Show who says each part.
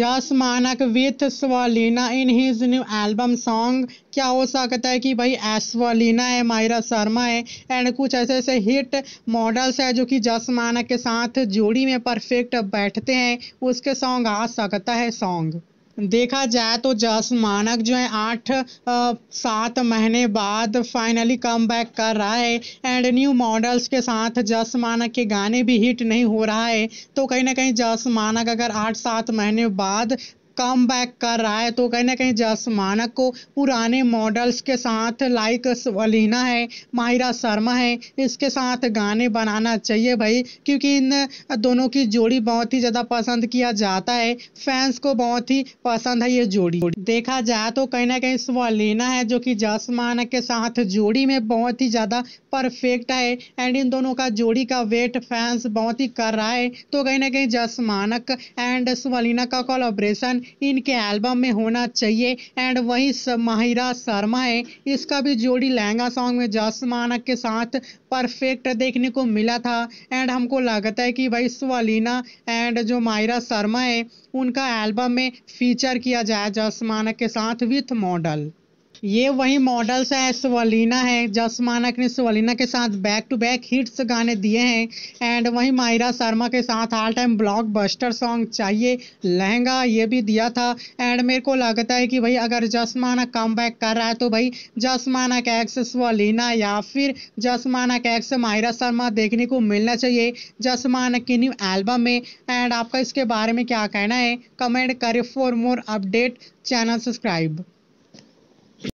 Speaker 1: जस Manak with Swalina in his new album song क्या हो सकता है कि भाई एसवलीना है मायरा शर्मा है एंड कुछ ऐसे ऐसे हिट मॉडल्स है जो कि जस मानक के साथ जोड़ी में परफेक्ट बैठते हैं उसके सॉन्ग आ सकता है सॉन्ग देखा जाए तो जस मानक जो है आठ सात महीने बाद फाइनली कम बैक कर रहा है एंड न्यू मॉडल्स के साथ जस मानक के गाने भी हिट नहीं हो रहा है तो कहीं ना कहीं जस मानक अगर आठ सात महीने बाद कम बैक कर रहा है तो कहीं ना कहीं मानक को पुराने मॉडल्स के साथ लाइक वलीना है माहिरा शर्मा है इसके साथ गाने बनाना चाहिए भाई क्योंकि इन दोनों की जोड़ी बहुत ही ज़्यादा पसंद किया जाता है फैंस को बहुत ही पसंद है ये जोड़ी देखा जाए तो कहीं ना कहीं स्वलीना है जो कि मानक के साथ जोड़ी में बहुत ही ज़्यादा परफेक्ट है एंड इन दोनों का जोड़ी का वेट फैंस बहुत ही कर रहा है तो कहीं ना कहीं जसमानक एंड स्वलीना का कोलाब्रेशन इनके एल्बम में होना चाहिए एंड वहीं माहिरा शर्मा है इसका भी जोड़ी लहंगा सॉन्ग में जासमानक के साथ परफेक्ट देखने को मिला था एंड हमको लगता है कि भाई स्वालीना एंड जो माहिरा शर्मा है उनका एल्बम में फीचर किया जाए जासमानक के साथ विथ मॉडल ये वही मॉडल्स है सवालीना है जसमानक ने सवालीना के साथ बैक टू बैक हिट्स गाने दिए हैं एंड वहीं माहिरा शर्मा के साथ all time blockbuster song चाहिए लहंगा ये भी दिया था एंड मेरे को लगता है कि भाई अगर जसमानक कम बैक कर रहा है तो भाई जसमानक एक्स सवालीना या फिर जसमानक एक्स माहिरा शर्मा देखने को मिलना चाहिए जसमानक की न्यू एल्बम में एंड आपका इसके बारे में क्या कहना है कमेंट करें for more update channel subscribe